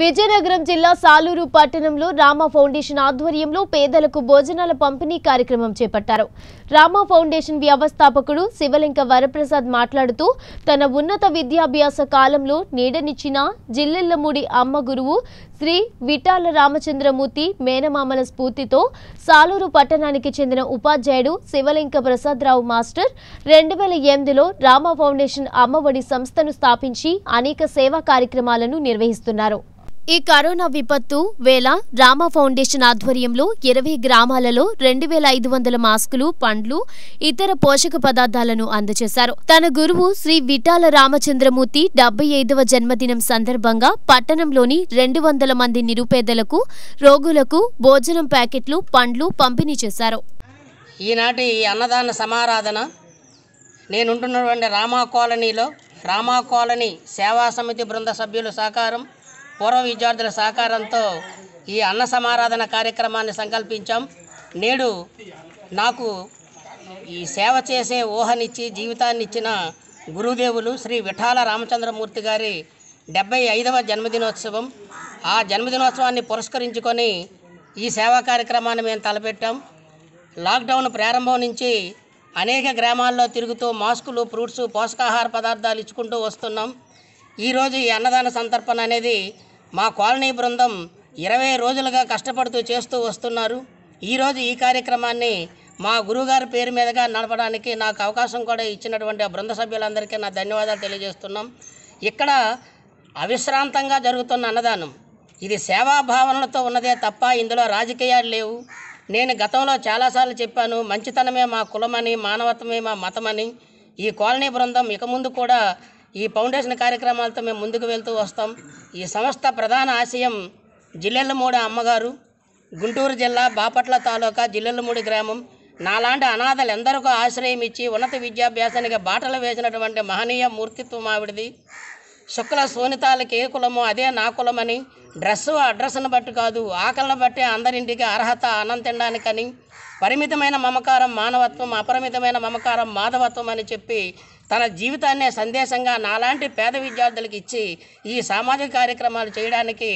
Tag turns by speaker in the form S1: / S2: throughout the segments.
S1: విజయనగరం జిల్లా సాలూరు పట్టణంలో రామ ఫౌండేషన్ ఆధ్వర్యంలో పేదలకు భోజనాల పంపిణీ కార్యక్రమం చేపట్టారు రామ ఫౌండేషన్ వ్యవస్థాపకుడు శివలింక వరప్రసాద్ మాట్లాడుతూ తన ఉన్నత విద్యాభ్యాస కాలంలో నీడనిచ్చిన జిల్లెల్లమూడి అమ్మ గురువు శ్రీ విఠాల రామచంద్రమూర్తి మేనమామల స్ఫూర్తితో సాలూరు పట్టణానికి చెందిన ఉపాధ్యాయుడు శివలింక ప్రసాదరావు మాస్టర్ రెండు వేల ఎనిమిదిలో రామ ఫౌండేషన్ అమ్మఒడి సంస్థను స్థాపించి అనేక సేవా కార్యక్రమాలను నిర్వహిస్తున్నారు ఈ కరోనా విపత్తు వేళ రామ ఫౌండేషన్ ఆధ్వర్యంలో ఇరవై గ్రామాలలో రెండు వేల ఐదు వందల మాస్కులు పండ్లు ఇతర పోషక పదార్థాలను అందజేశారు తన గురువు శ్రీ విఠాల రామచంద్రమూర్తి డెబ్బై ఐదవ జన్మదినం సందర్భంగా పట్టణంలోని రెండు వందల మంది నిరుపేదలకు రోగులకు భోజనం ప్యాకెట్లు పండ్లు పంపిణీ చేశారు
S2: ఈనాటి అన్నదాన సమారాధన నేనుంటున్నటువంటి రామా కాలనీలో రామా కాలనీ సేవా సమితి బృంద సభ్యుల సహకారం పూర్వ విద్యార్థుల సహకారంతో ఈ అన్న సమారాధన కార్యక్రమాన్ని సంకల్పించాం నేడు నాకు ఈ సేవ చేసే ఊహనిచ్చి జీవితాన్ని ఇచ్చిన గురుదేవులు శ్రీ విఠాల రామచంద్రమూర్తి గారి డెబ్బై ఐదవ జన్మదినోత్సవం ఆ జన్మదినోత్సవాన్ని పురస్కరించుకొని ఈ సేవా కార్యక్రమాన్ని మేము తలపెట్టాం లాక్డౌన్ ప్రారంభం నుంచి అనేక గ్రామాల్లో తిరుగుతూ మాస్కులు ఫ్రూట్స్ పోషకాహార పదార్థాలు ఇచ్చుకుంటూ వస్తున్నాం ఈరోజు ఈ అన్నదాన సంతర్పణ అనేది మా కాలనీ బృందం ఇరవై రోజులుగా కష్టపడుతూ చేస్తూ వస్తున్నారు ఈరోజు ఈ కార్యక్రమాన్ని మా గురువుగారి పేరు మీదుగా నడపడానికి నాకు అవకాశం కూడా ఇచ్చినటువంటి ఆ బృంద సభ్యులందరికీ నా ధన్యవాదాలు తెలియజేస్తున్నాం ఇక్కడ అవిశ్రాంతంగా జరుగుతున్న అన్నదానం ఇది సేవా భావనలతో ఉన్నదే తప్ప ఇందులో రాజకీయాలు లేవు నేను గతంలో చాలాసార్లు చెప్పాను మంచితనమే మా కులమని మానవత్వమే మా మతమని ఈ కాలనీ బృందం ఇక ముందు కూడా ఈ ఫౌండేషన్ కార్యక్రమాలతో మేము ముందుకు వెళ్తూ వస్తాం ఈ సంస్థ ప్రధాన ఆశయం జిల్లెల్లమూడి అమ్మగారు గుంటూరు జిల్లా బాపట్ల తాలూకా జిల్లెల్లమూడి గ్రామం నాలాంటి అనాథలు ఎందరికో ఆశ్రయం ఇచ్చి ఉన్నత విద్యాభ్యాసానికి బాటలు వేసినటువంటి మహనీయ మూర్తిత్వం ఆవిడది శుక్ల సోనితాలకి ఏ కులమో అదే నా కులమని డ్రెస్సు అడ్రస్ను బట్టి కాదు ఆకలిని బట్టి అందరింటికి అర్హత అన్నం తినడానికని పరిమితమైన మమకారం మానవత్వం అపరిమితమైన మమకారం మాధవత్వం అని చెప్పి తన జీవితాన్నే సందేశంగా నాలాంటి పేద విద్యార్థులకు ఇచ్చి ఈ సామాజిక కార్యక్రమాలు చేయడానికి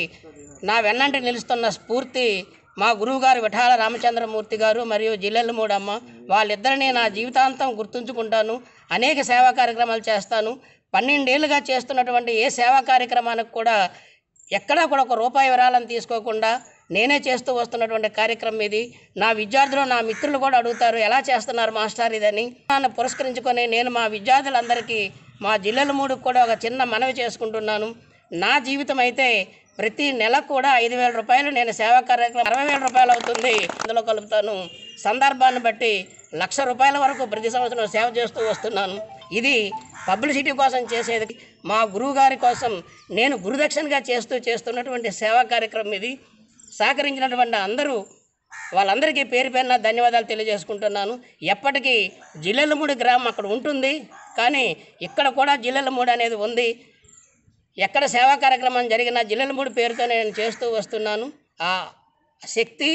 S2: నా వెన్నంటి నిలుస్తున్న స్ఫూర్తి మా గురువుగారు విఠాల రామచంద్రమూర్తి గారు మరియు మూడమ్మ వాళ్ళిద్దరిని నా జీవితాంతం గుర్తుంచుకుంటాను అనేక సేవా కార్యక్రమాలు చేస్తాను పన్నెండేళ్లుగా చేస్తున్నటువంటి ఏ సేవా కార్యక్రమానికి కూడా ఎక్కడా కూడా ఒక రూపాయి విరాళం తీసుకోకుండా నేనే చేస్తూ వస్తున్నటువంటి కార్యక్రమం ఇది నా విద్యార్థులు నా మిత్రులు కూడా అడుగుతారు ఎలా చేస్తున్నారు మాస్టర్ ఇదని నన్ను పురస్కరించుకొని నేను మా విద్యార్థులందరికీ మా జిల్లల మూడు కూడా ఒక చిన్న మనవి చేసుకుంటున్నాను నా జీవితం అయితే ప్రతి నెల కూడా ఐదు వేల రూపాయలు నేను సేవా కార్యక్రమం అరవై వేల రూపాయలు అవుతుంది అందులో కలుపుతాను సందర్భాన్ని బట్టి లక్ష రూపాయల వరకు ప్రతి సంవత్సరం సేవ చేస్తూ వస్తున్నాను ఇది పబ్లిసిటీ కోసం చేసేది మా గురువు గారి కోసం నేను గురుదక్షిణగా చేస్తూ చేస్తున్నటువంటి సేవా కార్యక్రమం ఇది సహకరించినటువంటి అందరూ వాళ్ళందరికీ పేరు పేరున ధన్యవాదాలు తెలియజేసుకుంటున్నాను ఎప్పటికీ జిల్లెలమూడి గ్రామం అక్కడ ఉంటుంది కానీ ఇక్కడ కూడా జిల్లెలమూడి అనేది ఉంది ఎక్కడ సేవా కార్యక్రమం జరిగిన జిల్లెలమూడి పేరుతో నేను చేస్తూ వస్తున్నాను ఆ శక్తి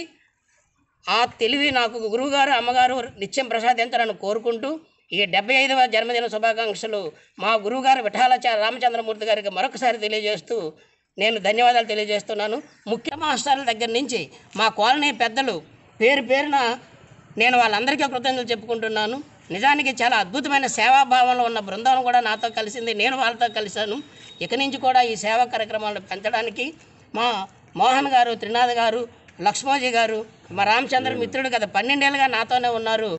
S2: ఆ తెలివి నాకు గురువుగారు అమ్మగారు నిత్యం ప్రసాదించాలని కోరుకుంటూ ఈ డెబ్బై ఐదవ జన్మదిన శుభాకాంక్షలు మా గురువుగారు విఠాలాచార్య రామచంద్రమూర్తి గారికి మరొకసారి తెలియజేస్తూ నేను ధన్యవాదాలు తెలియజేస్తున్నాను ముఖ్య మాస్టర్ల దగ్గర నుంచి మా కాలనీ పెద్దలు పేరు పేరున నేను వాళ్ళందరికీ కృతజ్ఞతలు చెప్పుకుంటున్నాను నిజానికి చాలా అద్భుతమైన సేవాభావంలో ఉన్న బృందం కూడా నాతో కలిసింది నేను వాళ్ళతో కలిశాను ఇక నుంచి కూడా ఈ సేవా కార్యక్రమాలను పెంచడానికి మా మోహన్ గారు త్రినాథ్ గారు లక్ష్మోజీ గారు మా రామచంద్ర మిత్రుడు గత పన్నెండేళ్ళుగా నాతోనే ఉన్నారు